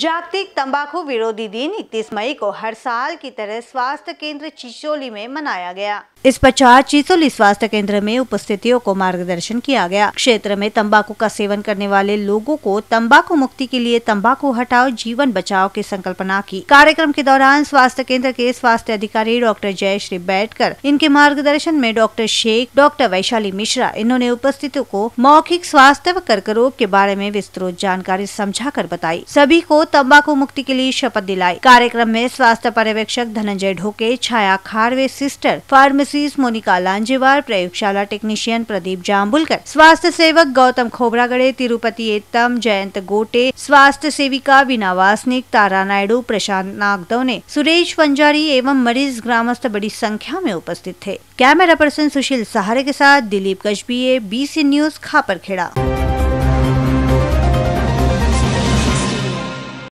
जागतिक तंबाकू विरोधी दिन 31 मई को हर साल की तरह स्वास्थ्य केंद्र चिचोली में मनाया गया इस पचास चिचोली स्वास्थ्य केंद्र में उपस्थितियों को मार्गदर्शन किया गया क्षेत्र में तंबाकू का सेवन करने वाले लोगों को तंबाकू मुक्ति के लिए तंबाकू हटाओ जीवन बचाओ की संकल्पना की कार्यक्रम के दौरान स्वास्थ्य केंद्र के स्वास्थ्य अधिकारी डॉक्टर जयश्री बैठकर इनके मार्गदर्शन में डॉक्टर शेख डॉक्टर वैशाली मिश्रा इन्होंने उपस्थितों को मौखिक स्वास्थ्य व कर्क रोग के बारे में विस्तृत जानकारी समझा कर बताई सभी को तम्बाकू तंबाकू मुक्ति के लिए शपथ दिलाई कार्यक्रम में स्वास्थ्य पर्यवेक्षक धनंजय ढोके छाया खारवे सिस्टर फार्मेसिस्ट मोनिका लांजेवार प्रयोगशाला टेक्नीशियन प्रदीप जाम्बुलकर स्वास्थ्य सेवक गौतम खोबरागड़े तिरुपति एतम जयंत गोटे स्वास्थ्य सेविका बिना वासनिक तारा नायडू प्रशांत नागदव ने सुरेश पंजारी एवं मरीज ग्रामस्थ बड़ी संख्या में उपस्थित थे कैमरा पर्सन सुशील सहारे के साथ दिलीप कश्बीए बीसी न्यूज खापर खेड़ा